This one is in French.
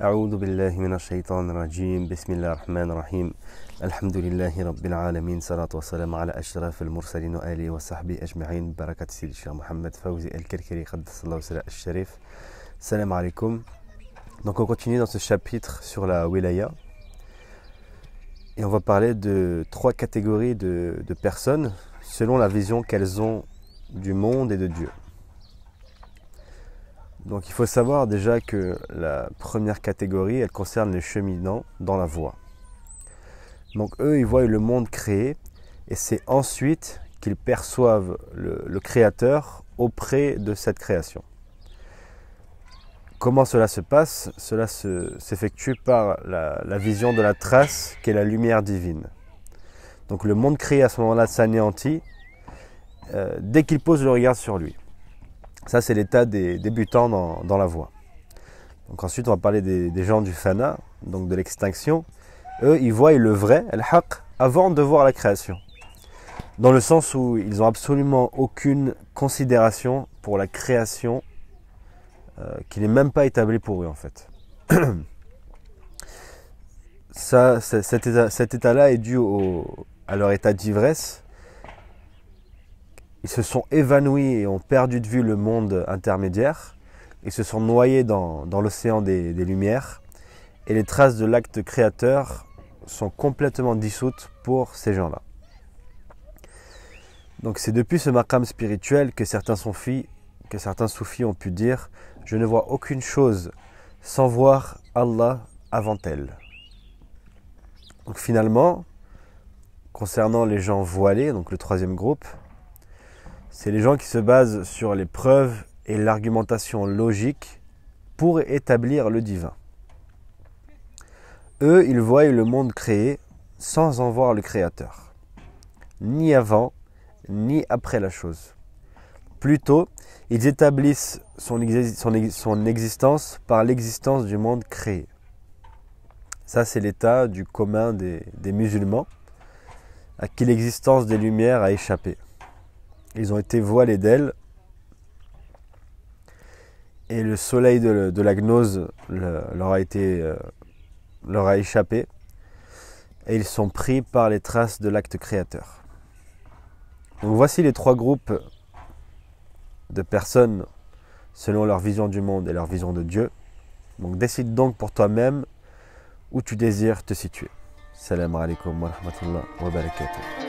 A'oudou billahi minash-shaytanir-rajim. Bismillahir-rahmanir-rahim. Alhamdulillahir-rabbil-alamin. Salatou wassalamou ala ashrafil-mursaline wa alihi wasahbihi ajma'in. Barakatou sayyidna Muhammad Fawzi al kerkiri qaddasou sallahu alayhi was-salam. Salam alaykoum. Donc on continue dans ce chapitre sur la wilaya. Et on va parler de trois catégories de de personnes selon la vision qu'elles ont du monde et de Dieu. Donc il faut savoir déjà que la première catégorie, elle concerne les cheminants dans la voie. Donc eux, ils voient le monde créé et c'est ensuite qu'ils perçoivent le, Créateur auprès de cette création. Comment cela se passe Cela s'effectue par la, vision de la trace qui est la lumière divine. Donc le monde créé à ce moment-là s'anéantit euh, dès qu'il pose le regard sur lui. Ça, c'est l'état des débutants dans, dans, la voie. Donc ensuite, on va parler des, gens du fana, donc de l'extinction. Eux, ils voient le vrai, al-haq, avant de voir la création. Dans le sens où ils n'ont absolument aucune considération pour la création euh, qui n'est même pas établie pour eux, en fait. Ça, cet état-là est dû à leur état d'ivresse ils se sont évanouis et ont perdu de vue le monde intermédiaire. Ils se sont noyés dans, l'océan des, Lumières. Et les traces de l'acte créateur sont complètement dissoutes pour ces gens-là. Donc c'est depuis ce maqam spirituel que certains soufis, que certains soufis ont pu dire Je ne vois aucune chose sans voir Allah avant elle. Donc finalement, concernant les gens voilés, donc le troisième groupe, c'est les gens qui se basent sur les preuves et l'argumentation logique pour établir le divin. Eux, ils voient le monde créé sans en voir le Créateur, ni avant, ni après la chose. Plutôt, ils établissent son, existence par l'existence du monde créé. Ça, c'est l'état du commun des musulmans, à qui l'existence des Lumières a échappé. Ils ont été voilés d'elle. Et le soleil de, la gnose leur, a été, euh, leur a échappé. Et ils sont pris par les traces de l'acte créateur. Donc voici les trois groupes de personnes selon leur vision du monde et leur vision de Dieu. Donc décide donc pour toi-même où tu désires te situer. Salam alaikum wa rahmatullah wa barakatuh.